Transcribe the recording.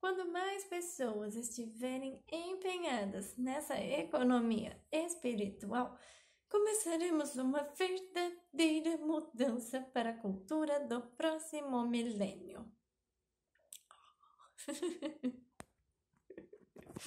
Quando mais pessoas estiverem empenhadas nessa economia espiritual, começaremos uma verdadeira mudança para a cultura do próximo milênio.